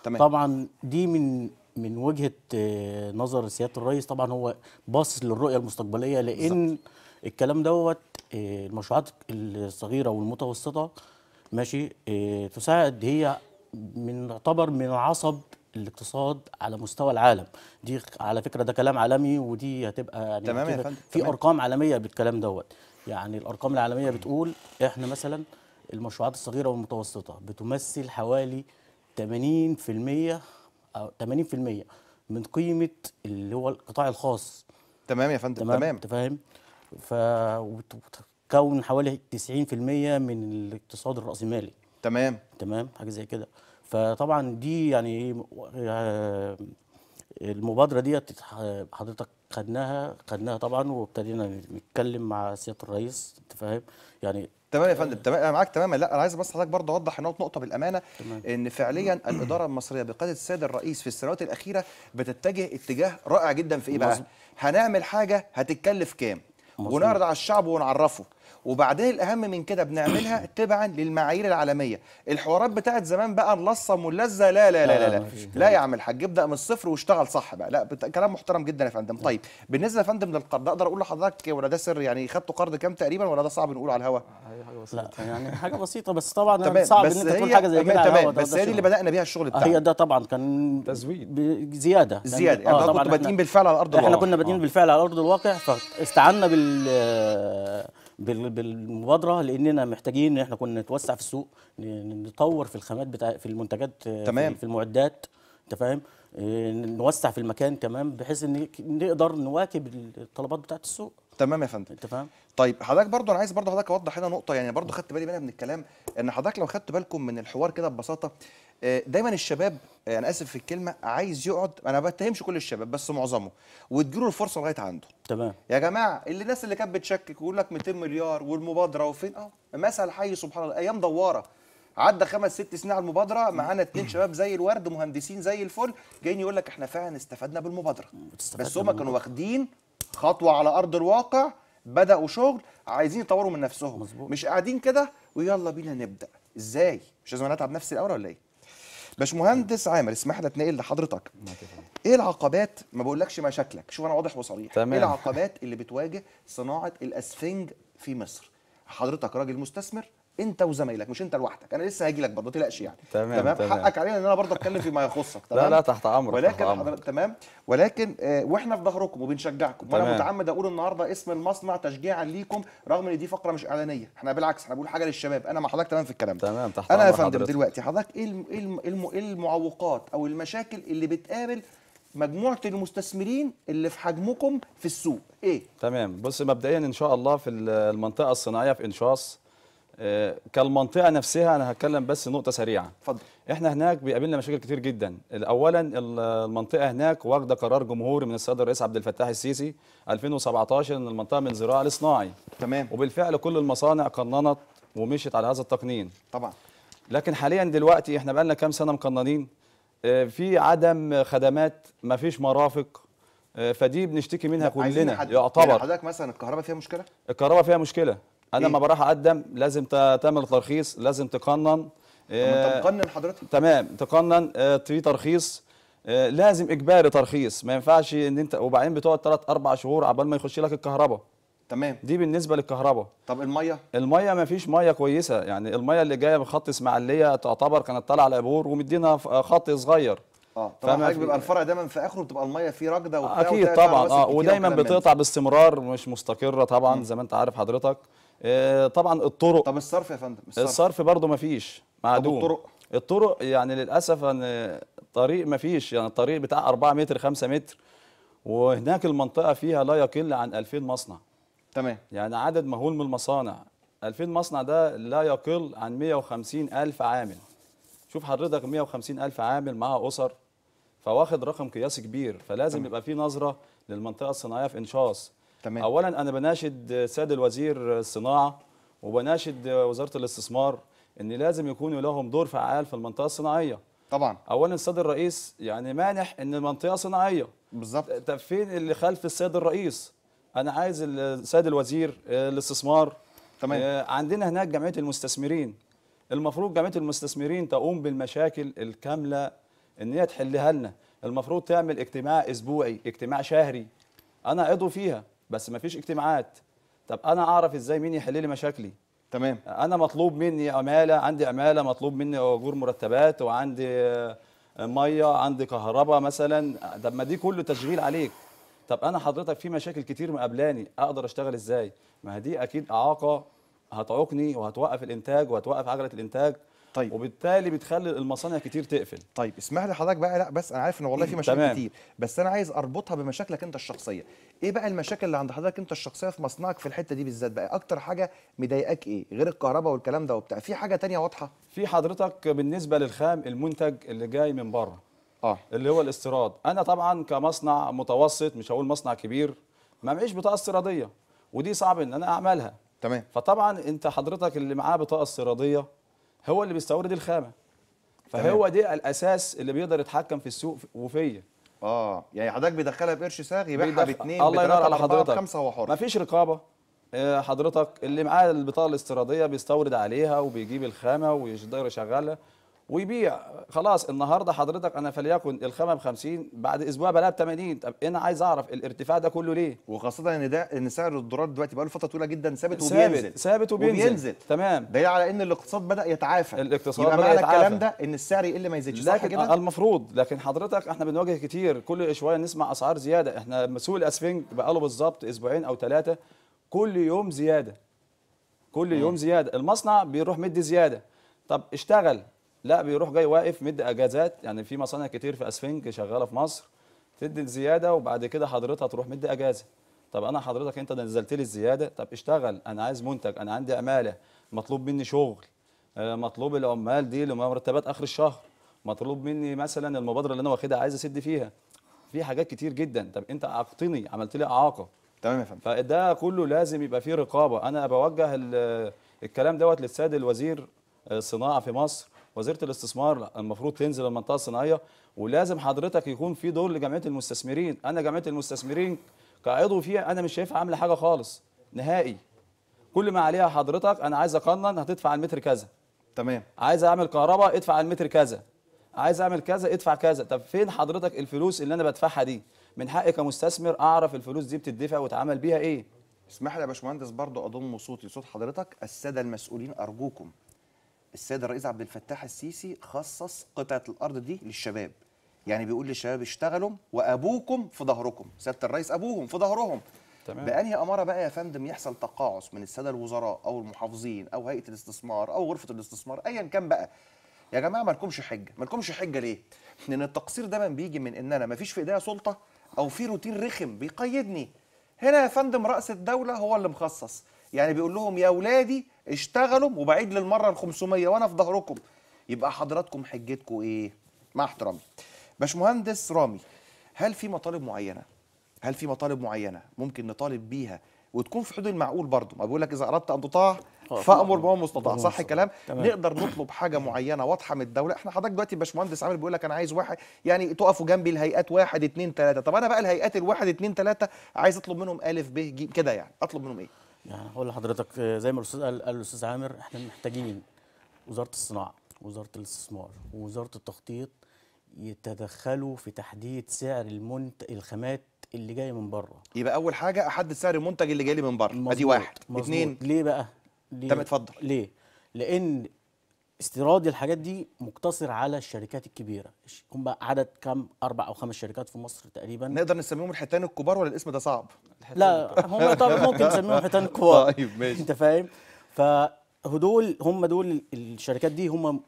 تمام. طبعا دي من من وجهه آه، نظر سياده الرئيس طبعا هو باصص للرؤيه المستقبليه لان بالزبط. الكلام دوت آه، المشروعات الصغيره والمتوسطه ماشي آه، تساعد هي من يعتبر من عصب الاقتصاد على مستوى العالم دي على فكره ده كلام عالمي ودي هتبقى يعني تمام يا فندم في تمام. ارقام عالميه بالكلام دوت يعني الارقام العالميه بتقول احنا مثلا المشروعات الصغيره والمتوسطه بتمثل حوالي 80% او 80% من قيمه اللي هو القطاع الخاص تمام يا فندم تمام انت فاهم فكون حوالي 90% من الاقتصاد الراسمالي تمام تمام حاجه زي كده فطبعا دي يعني آه، المبادره ديت حضرتك خدناها خدناها طبعا وابتدينا نتكلم مع سياده الرئيس انت فاهم يعني تمام يا فندم تمام انا معاك تماما لا انا عايز بس حضرتك برضه اوضح نقطه بالامانه تمام. ان فعليا الاداره المصريه بقياده السيد الرئيس في السنوات الاخيره بتتجه اتجاه رائع جدا في ايه بقى؟ هنعمل حاجه هتتكلف كام؟ ونعرض على الشعب ونعرفه وبعدين الاهم من كده بنعملها تبعا للمعايير العالميه الحوارات بتاعت زمان بقى اللصم واللذه لا لا لا لا لا, آه، لا يا عم الحاج ابدا من الصفر واشتغل صح بقى لا كلام محترم جدا يا فندم آه. طيب بالنسبه يا فندم للقرض اقدر اقول لحضرتك ولا ده سر يعني خدتوا قرض كام تقريبا ولا ده صعب نقول على الهوا آه، حاجه بسيطه لا يعني حاجه بسيطه بس طبعا تمام. صعب ان انت تقول حاجه زي كده تمام بس هي دي اللي بدانا بيها الشغل بتاعنا هي ده طبعا كان تزويد زياده زياده يعني, يعني كنتوا بادئين بالفعل على ارض الواقع احنا كنا بادئين بالفعل على ارض الواقع فاستعنا بال بالمبادره لاننا محتاجين ان احنا كنا نتوسع في السوق نطور في الخامات بتاع في المنتجات آه، تمام. في المعدات انت فاهم آه، نوسع في المكان كمان بحيث ان نقدر نواكب الطلبات بتاعه السوق تمام يا فندم انت فاهم طيب حضرتك برضو انا عايز برضو حضرتك اوضح هنا نقطه يعني برضو خدت بالي منها من الكلام ان حضرتك لو خدت بالكم من الحوار كده ببساطه آه، دايما الشباب آه، انا اسف في الكلمه عايز يقعد انا ما بتهمش كل الشباب بس معظمه وتجيله الفرصه لغايه عنده تمام يا جماعه اللي الناس اللي كانت بتشكك ويقول لك 200 مليار والمبادره وفين اه مثل حي سبحان الله ايام دواره عدى خمس ست سنين على المبادره معانا اتنين شباب زي الورد مهندسين زي الفل جايين يقول لك احنا فعلا استفدنا بالمبادره بس هم كانوا واخدين خطوه على ارض الواقع بداوا شغل عايزين يطوروا من نفسهم مزبوط. مش قاعدين كده ويلا بينا نبدا ازاي مش لازم اتعب نفسي الاول ولا ايه باشمهندس عامر اسمح لي اتنقل لحضرتك ايه العقبات ما بقولكش مشاكلك شوف انا واضح وصريح إيه تمام. ايه العقبات اللي بتواجه صناعه الاسفنج في مصر حضرتك راجل مستثمر انت وزمايلك مش انت لوحدك انا لسه هاجي لك برضه ما تقلقش يعني تمام تمام, تمام. حقك علينا ان انا برضه اتكلم فيما يخصك تمام لا لا تحت امرك ولكن حضرتك تمام ولكن آه واحنا في ظهركم وبنشجعكم وانا متعمد اقول النهارده اسم المصنع تشجيعا ليكم رغم ان دي فقره مش اعلانيه احنا بالعكس احنا بنقول حاجه للشباب انا مع حضرتك تمام في الكلام تمام تحت انا يا فندم دلوقتي حضرتك إيه, إيه, إيه, ايه المعوقات او المشاكل اللي بتقابل مجموعه المستثمرين اللي في حجمكم في السوق ايه تمام بص مبدئيا ان شاء الله في المنطقه الصناعيه في انشاص آه، كالمنطقه نفسها انا هتكلم بس نقطه سريعه اتفضل احنا هناك بيقابلنا مشاكل كتير جدا اولا المنطقه هناك واخده قرار جمهوري من السيد الرئيس عبد الفتاح السيسي 2017 ان المنطقه من زراعه لصناعي تمام وبالفعل كل المصانع قننت ومشيت على هذا التقنين طبعا لكن حاليا دلوقتي احنا بقالنا كام سنه مقننين آه، في عدم خدمات ما فيش مرافق آه، فدي بنشتكي منها كلنا يعتبر يعني حضرتك مثلا الكهرباء فيها مشكله الكهرباء فيها مشكله انا لما إيه؟ بروح اقدم لازم تعمل ترخيص لازم تقنن آه انت إيه؟ مقنن حضرتك تمام تقنن آه في ترخيص آه لازم اجباري ترخيص ما ينفعش ان انت وبعدين بتقعد 3 4 شهور عبال ما يخش لك الكهرباء تمام دي بالنسبه للكهرباء طب الميه الميه ما فيش ميه كويسه يعني الميه اللي جايه من خط اسماعيليه تعتبر كانت طالعه على ابور ومدينا خط صغير اه طبعا حضرتك بيبقى الفرع دايما في اخره بتبقى الميه فيه راكده وبتاع اكيد طبعا اه ودايما بتقطع باستمرار مش مستقره طبعا م. زي ما انت عارف حضرتك آه، طبعا الطرق طب الصرف يا فندم الصرف, الصرف برضه ما فيش معدوم الطرق الطرق يعني للاسف ان طريق ما فيش يعني الطريق بتاع 4 متر 5 متر وهناك المنطقه فيها لا يقل عن 2000 مصنع تمام يعني عدد مهول من المصانع 2000 مصنع ده لا يقل عن 150 ألف عامل شوف حضرتك 150 ألف عامل مع أسر فواخد رقم قياسي كبير فلازم يبقى في نظرة للمنطقة الصناعية في إنشاص تمام. اولا انا بناشد سيد الوزير الصناعه وبناشد وزاره الاستثمار ان لازم يكونوا لهم دور فعال في المنطقه الصناعيه طبعا اولا السيد الرئيس يعني مانح ان المنطقه صناعيه بالظبط طب فين اللي خلف السيد الرئيس انا عايز السيد الوزير آه، الاستثمار تمام آه، عندنا هناك جمعيه المستثمرين المفروض جمعيه المستثمرين تقوم بالمشاكل الكامله ان هي تحلها لنا المفروض تعمل اجتماع اسبوعي اجتماع شهري انا عضو فيها بس ما فيش اجتماعات طب انا اعرف ازاي مين يحل لي مشاكلي تمام انا مطلوب مني عماله عندي عماله مطلوب مني اجور مرتبات وعندي آه، ميه عندي كهرباء مثلا طب ما دي كله تشغيل عليك طب انا حضرتك في مشاكل كتير مقابلاني اقدر اشتغل ازاي ما دي اكيد اعاقه هتعوقني وهتوقف الانتاج وهتوقف عجله الانتاج طيب وبالتالي بتخلي المصانع كتير تقفل طيب اسمح لي حضرتك بقى لا بس انا عارف ان والله في مشاكل تمام. كتير بس انا عايز اربطها بمشاكلك انت الشخصيه ايه بقى المشاكل اللي عند حضرتك انت الشخصيه في مصنعك في الحته دي بالذات بقى اكتر حاجه مضايقاك ايه غير الكهرباء والكلام ده وبتاع في حاجه تانية واضحه في حضرتك بالنسبه للخام المنتج اللي جاي من بره اه اللي هو الاستيراد انا طبعا كمصنع متوسط مش هقول مصنع كبير ما معيش بطاقه استيراديه ودي صعب ان انا اعملها تمام فطبعا انت حضرتك اللي معاه بطاقه استيراديه هو اللي بيستورد الخامه فهو ده الاساس اللي بيقدر يتحكم في السوق وفيا اه يعني حضرتك بيدخلها بقرش ساغ يبيعها باثنين الله ينور على حضرتك خمسه هو حر مفيش رقابه آه، حضرتك اللي معاه البطاقه الاستيراديه بيستورد عليها وبيجيب الخامه ويقدر يشغلها ويبيع خلاص النهارده حضرتك انا فليكن الخامه ب 50 بعد اسبوع بلاها ب 80 طب انا عايز اعرف الارتفاع ده كله ليه وخاصه ان ده ان سعر الدولار دلوقتي بقى له فتره طويله جدا ثابت وبينزل ثابت وبينزل. وبينزل تمام ده على ان الاقتصاد بدا يتعافى الاقتصاد يبقى معنى الكلام ده ان السعر يقل ما يزيدش صح كده المفروض لكن حضرتك احنا بنواجه كتير كل شويه نسمع اسعار زياده احنا سوق الاسفنج بقى له بالظبط اسبوعين او ثلاثه كل يوم زياده كل يوم زياده المصنع بيروح مدي زياده طب اشتغل لا بيروح جاي واقف مدي اجازات يعني في مصانع كتير في اسفنج شغاله في مصر تدي الزياده وبعد كده حضرتها تروح مدي اجازه طب انا حضرتك انت نزلت لي الزياده طب اشتغل انا عايز منتج انا عندي عماله مطلوب مني شغل آه، مطلوب العمال دي لمرتبات اخر الشهر مطلوب مني مثلا المبادره اللي انا واخدها عايز اسد فيها في حاجات كتير جدا طب انت عاقتني عملت لي اعاقه تمام يا فندم فده كله لازم يبقى فيه رقابه انا بوجه الكلام دوت للسيد الوزير آه، الصناعه في مصر وزيره الاستثمار المفروض تنزل المنطقه الصناعيه ولازم حضرتك يكون في دور لجمعيه المستثمرين انا جمعيه المستثمرين كعضو فيها انا مش شايفها عامل حاجه خالص نهائي كل ما عليها حضرتك انا عايز اقنن هتدفع على المتر كذا تمام عايز اعمل كهرباء ادفع على المتر كذا عايز اعمل كذا ادفع كذا طب فين حضرتك الفلوس اللي انا بدفعها دي من حقي كمستثمر اعرف الفلوس دي بتدفع واتعمل بيها ايه اسمح لي يا باشمهندس برضه اضم صوتي صوت حضرتك الساده المسؤولين ارجوكم السيد الرئيس عبد الفتاح السيسي خصص قطعه الارض دي للشباب يعني بيقول للشباب اشتغلوا وابوكم في ظهركم سياده الرئيس ابوهم في ظهرهم تمام بانهي اماره بقى يا فندم يحصل تقاعس من الساده الوزراء او المحافظين او هيئه الاستثمار او غرفه الاستثمار ايا كان بقى يا جماعه مالكمش حجه مالكمش حجه ليه لان التقصير دايما بيجي من ان انا مفيش في ايديا سلطه او في روتين رخم بيقيدني هنا يا فندم راس الدوله هو اللي مخصص يعني بيقول لهم يا اولادي اشتغلوا وبعيد للمره ال 500 وانا في ظهركم يبقى حضراتكم حجتكم ايه مع احترامي باشمهندس رامي هل في مطالب معينه هل في مطالب معينه ممكن نطالب بيها وتكون في حدود المعقول برضه ما بيقول لك اذا اردت ان تطاع آه، فامر بما مستطاع صح الكلام نقدر نطلب حاجه معينه واضحه من الدوله احنا حضرتك دلوقتي باشمهندس عامر بيقول لك انا عايز واحد يعني تقفوا جنبي الهيئات واحد اثنين ثلاثه، طب انا بقى الهيئات الواحد اثنين ثلاثه عايز اطلب منهم الف ب ج كده يعني اطلب منهم ايه يعني هقول لحضرتك زي ما الاستاذ قال قال الاستاذ عامر احنا محتاجين وزاره الصناعه وزاره الاستثمار ووزاره التخطيط يتدخلوا في تحديد سعر المنتج الخامات اللي جايه من بره يبقى اول حاجه احدد سعر المنتج اللي جاي لي من بره ادي واحد اثنين ليه بقى ليه؟ تم اتفضل ليه لان استيراد الحاجات دي مقتصر على الشركات الكبيره يكون بقى عدد كم اربع او خمس شركات في مصر تقريبا نقدر نسميهم الحيتان الكبار ولا الاسم ده صعب لا هم طبعا ممكن نسميهم حيتان الكبار طيب ماشي انت فاهم فهدول هم دول الشركات دي هم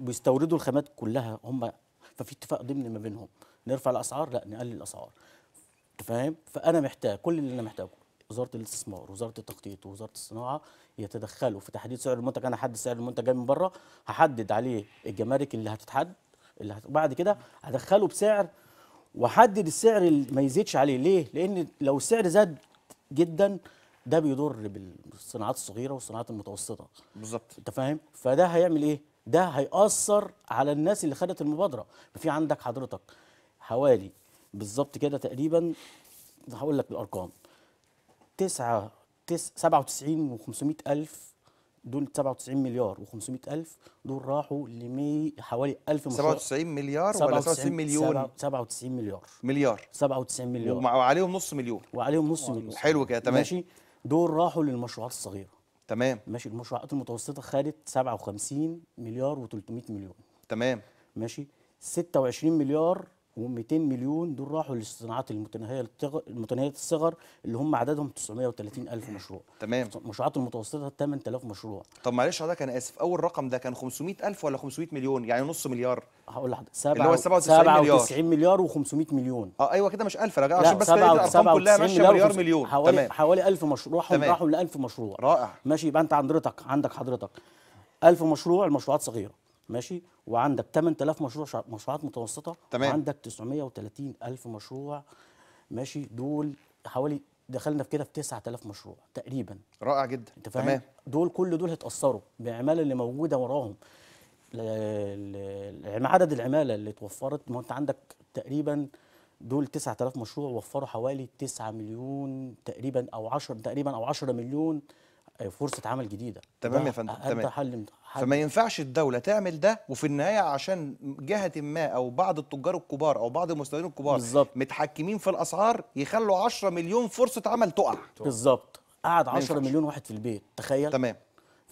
بيستوردوا الخامات كلها هم ففي اتفاق ضمني ما بينهم نرفع الاسعار لا نقلل الاسعار انت فاهم فانا محتاج كل اللي انا محتاجه وزاره الاستثمار وزاره التخطيط ووزاره الصناعه يتدخلوا في تحديد سعر المنتج انا احدد سعر المنتج جاي من بره هحدد عليه الجمارك اللي هتتحدد اللي هت... بعد كده هدخله بسعر واحدد السعر اللي ما يزيدش عليه ليه لان لو السعر زاد جدا ده بيضر بالصناعات الصغيره والصناعات المتوسطه بالظبط انت فاهم فده هيعمل ايه ده هيأثر على الناس اللي خدت المبادره ففي عندك حضرتك حوالي بالظبط كده تقريبا هقول لك الارقام 9 97 و500 ألف دول 97 مليار و500 ألف دول راحوا ل حوالي 1000 مشروع 97 مليار ولا 97 مليون 97 مليار مليار 97 مليار وعليهم نص مليون وعليهم نص مليون حلو كده تمام ماشي دول راحوا للمشروعات الصغيرة تمام ماشي المشروعات المتوسطة خدت 57 مليار و300 مليون تمام ماشي 26 مليار و200 مليون دول راحوا للصناعات المتناهيه المتناهيه الصغر اللي هم عددهم 930 الف مشروع تمام المشروعات المتوسطه 8000 مشروع طب معلش حضرتك انا اسف اول رقم ده كان 500 الف ولا 500 مليون يعني نص مليار هقول لحضرتك اللي هو 97 مليار 97 مليار و500 مليون اه ايوه كده مش 1000 عشان بس الارقام كلها ماشيه مليار, مليار مليون حوالي تمام. حوالي 1000 مشروع هم راحوا ل 1000 مشروع رائع ماشي يبقى انت عندك عندك حضرتك 1000 مشروع المشروعات صغيره ماشي وعندك 8000 مشروع مشروعات متوسطه تمام وعندك 930 الف مشروع ماشي دول حوالي دخلنا في كده في 9000 مشروع تقريبا رائع جدا انت فاهم تمام. دول كل دول هيتاثروا بالعماله اللي موجوده وراهم عدد العماله اللي اتوفرت ما انت عندك تقريبا دول 9000 مشروع وفروا حوالي 9 مليون تقريبا او 10 تقريبا او 10 مليون آه، فرصه عمل جديده تمام يا فندم تمام حل فما ينفعش الدوله تعمل ده وفي النهايه عشان جهه ما او بعض التجار الكبار او بعض المستثمرين الكبار بالزبط. متحكمين في الاسعار يخلوا 10 مليون فرصه عمل تقع بالظبط قعد 10 مليون واحد في البيت تخيل تمام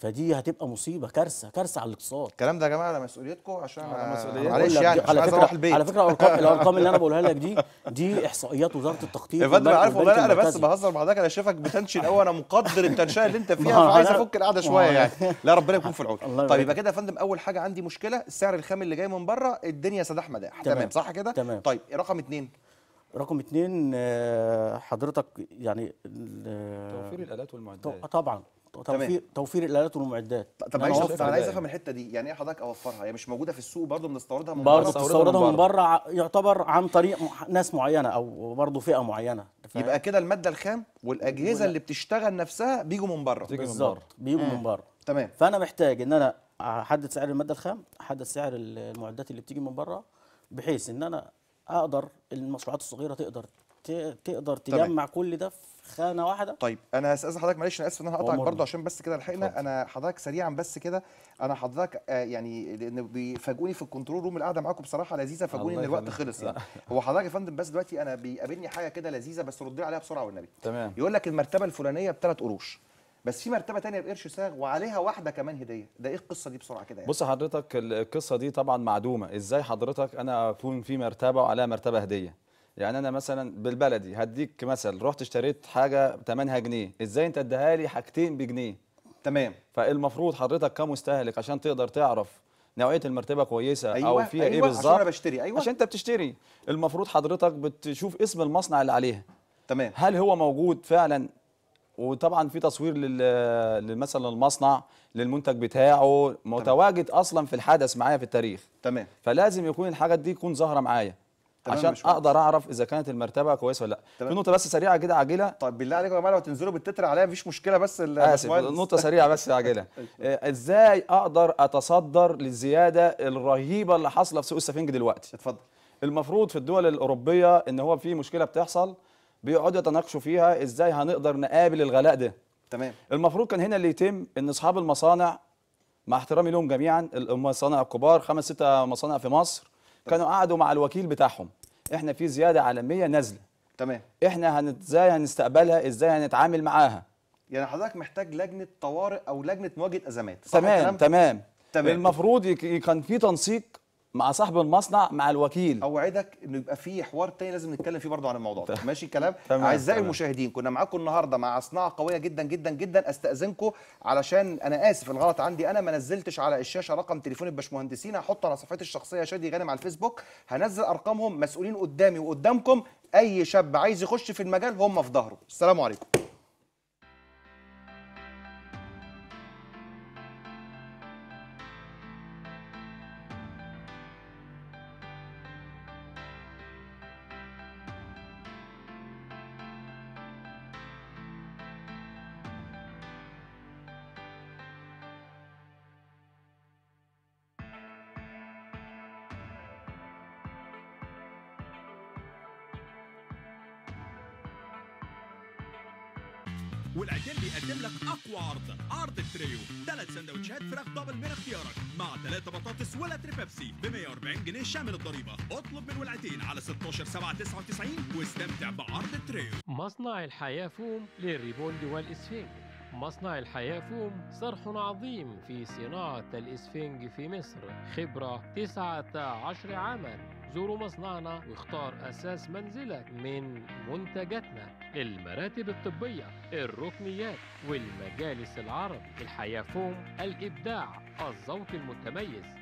فدي هتبقى مصيبه كارثه كارثه على الاقتصاد الكلام ده يا جماعه على مسؤوليتكم عشان على مسؤوليتكم معلش يعني على فكره اروح البيت على فكره الارقام الارقام اللي انا بقولها لك دي دي احصائيات وزاره التخطيط يا فندم عارف والله انا بس بهزر مع حضرتك انا شايفك بتنشن قوي انا مقدر التنشئه اللي انت فيها فعايز افك القعده شويه يعني لا ربنا يكون في العون طيب يبقى كده يا فندم اول حاجه عندي مشكله السعر الخام اللي جاي من بره الدنيا سداح مداح تمام صح كده تمام طيب رقم اثنين رقم اثنين آه، حضرتك يعني توفير الالات والمعدات طبعا توفير تمام. توفير الالات والمعدات طب معلش انا عايز افهم الحته دي يعني ايه حضرتك اوفرها هي مش موجوده في السوق برضه بنستوردها من بره بنستوردها من بره يعتبر عن طريق ناس معينه او برضه فئه معينه يبقى كده الماده الخام والاجهزه اللي بتشتغل نفسها بيجوا من بره بالظبط بيجوا من بره تمام فانا محتاج ان انا احدد سعر الماده الخام احدد سعر المعدات اللي بتيجي من بره بحيث ان انا اقدر المشروعات الصغيره تقدر تقدر تجمع طبعا. كل ده خانه واحده طيب انا هستاذن حضرتك معلش انا اسف ان انا هقطعك برضه عشان بس كده لحقنا انا حضرتك سريعا بس كده انا حضرتك آه يعني لان بيفاجئوني في الكنترول روم القعده معاكم بصراحه لذيذه فاجئوني ان الوقت خلص يعني هو حضرتك يا فندم بس دلوقتي انا بيقابلني حاجه كده لذيذه بس رد عليها بسرعه والنبي تمام يقول لك المرتبه الفلانيه بثلاث قروش بس في مرتبه تانية بقرش ساغ وعليها واحده كمان هديه ده ايه القصه دي بسرعه كده يعني. بص حضرتك القصه دي طبعا معدومه ازاي حضرتك انا اكون في مرتبه وعليها مرتبه هديه يعني انا مثلا بالبلدي هديك مثل رحت اشتريت حاجه ب 8 جنيه ازاي انت اديها لي حاجتين بجنيه تمام فالمفروض حضرتك كمستهلك عشان تقدر تعرف نوعيه المرتبه كويسه أيوة او فيها أيوة ايه بالظبط عشان انا بشتري ايوه عشان انت بتشتري المفروض حضرتك بتشوف اسم المصنع اللي عليها تمام هل هو موجود فعلا وطبعا في تصوير لل مثلا المصنع للمنتج بتاعه متواجد اصلا في الحدث معايا في التاريخ تمام فلازم يكون الحاجات دي تكون ظاهره معايا عشان اقدر اعرف اذا كانت المرتبه كويسه ولا لا في نقطه بس سريعه كده عاجله طيب بالله عليكم يا جماعه لو تنزلوا بالتتر عليا مفيش مشكله بس اسف نقطه سريعه بس عاجله آه، ازاي اقدر اتصدر للزياده الرهيبه اللي حاصله في سوق السفنج دلوقتي اتفضل المفروض في الدول الاوروبيه ان هو في مشكله بتحصل بيقعدوا يتناقشوا فيها ازاي هنقدر نقابل الغلاء ده تمام المفروض كان هنا اللي يتم ان اصحاب المصانع مع احترامي لهم جميعا المصانع الكبار خمس ستة مصانع في مصر كانوا قعدوا مع الوكيل بتاعهم احنا في زياده عالميه نازله تمام احنا ازاي هنستقبلها ازاي هنتعامل معاها يعني حضرتك محتاج لجنه طوارئ او لجنه مواجهه ازمات تمام تمام تمام المفروض كان في تنسيق مع صاحب المصنع مع الوكيل اوعدك انه يبقى في حوار تاني لازم نتكلم فيه برضه عن الموضوع ده ماشي الكلام اعزائي المشاهدين كنا معاكم النهارده مع صناعه قويه جدا جدا جدا استاذنكم علشان انا اسف الغلط عندي انا ما نزلتش على الشاشه رقم تليفون الباشمهندسين هحطه على صفحتي الشخصيه شادي غانم على الفيسبوك هنزل ارقامهم مسؤولين قدامي وقدامكم اي شاب عايز يخش في المجال هم في ظهره السلام عليكم ثلاثة بطاطس ولا تري بيبسي ب 140 جنيه شامل الضريبة اطلب من ولعتين على 16 7 99 واستمتع بعرض التريو مصنع الحياة فوم للريبوند والإسفنج مصنع الحياة فوم صرح عظيم في صناعة الإسفنج في مصر خبرة 19 عاماً زوروا مصنعنا واختار أساس منزلك من منتجاتنا المراتب الطبية الركنيات والمجالس العرب الحياة فوم الإبداع الذوق المتميز